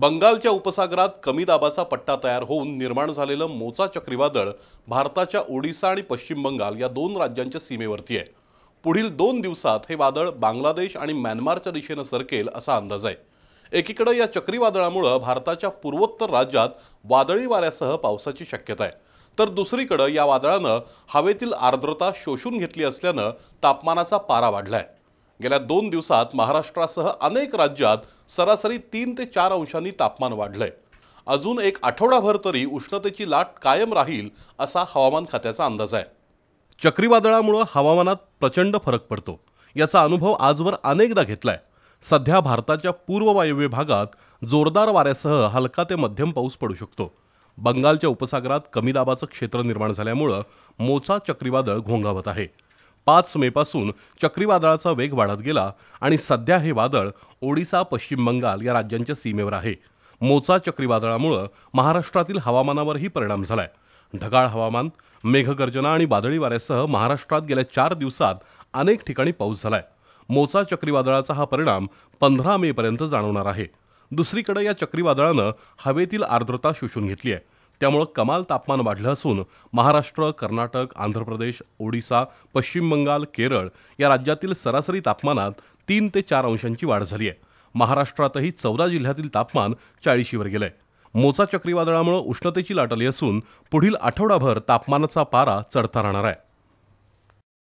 बंगालच्या उपसागरात कमी दाबाचा पट्टा तयार होऊन निर्माण झालेलं मोचा चक्रीवादळ भारताच्या ओडिसा आणि पश्चिम बंगाल या दोन राज्यांच्या सीमेवरती आहे पुढील दोन दिवसात हे वादळ बांगलादेश आणि म्यानमारच्या दिशेनं सरकेल असा अंदाज आहे एकीकडं या चक्रीवादळामुळं भारताच्या पूर्वोत्तर राज्यात वादळी वाऱ्यासह पावसाची शक्यता आहे तर दुसरीकडं या वादळानं हवेतील आर्द्रता शोषून घेतली असल्यानं तापमानाचा पारा वाढला गेल्या दोन दिवसात महाराष्ट्रासह अनेक राज्यात सरासरी तीन ते चार अंशांनी तापमान वाढलंय अजून एक आठवडाभर तरी उष्णतेची लाट कायम राहील असा हवामान खात्याचा अंदाज आहे चक्रीवादळामुळं हवामानात प्रचंड फरक पडतो याचा अनुभव आजवर अनेकदा घेतलाय सध्या भारताच्या पूर्व वायव्य भागात जोरदार वाऱ्यासह हलका ते मध्यम पाऊस पडू शकतो बंगालच्या उपसागरात कमी दाबाचं क्षेत्र निर्माण झाल्यामुळं मोचा चक्रीवादळ घोंगावत आहे पाच मेपासून चक्रीवादळाचा वेग वाढत गेला आणि सध्या हे वादळ ओडिसा पश्चिम बंगाल या राज्यांच्या सीमेवर आहे मोचा चक्रीवादळामुळं महाराष्ट्रातील हवामानावरही परिणाम झालाय ढगाळ हवामान मेघगर्जना आणि वादळी वाऱ्यासह महाराष्ट्रात गेल्या चार दिवसात अनेक ठिकाणी पाऊस झालाय मोचा चक्रीवादळाचा हा परिणाम पंधरा मेपर्यंत जाणवणार आहे दुसरीकडे या चक्रीवादळानं हवेतील आर्द्रता शोषून घेतली आहे त्यामुळे कमाल तापमान वाढलं असून महाराष्ट्र कर्नाटक आंध्र प्रदेश ओडिसा पश्चिम बंगाल केरळ या राज्यातील सरासरी तापमानात तीन ते चार अंशांची वाढ झाली आहे महाराष्ट्रातही चौदा जिल्ह्यातील तापमान चाळीशीवर गेलं आहे मोचा चक्रीवादळामुळे उष्णतेची लाट आली असून पुढील आठवडाभर तापमानाचा पारा चढता राहणार आहे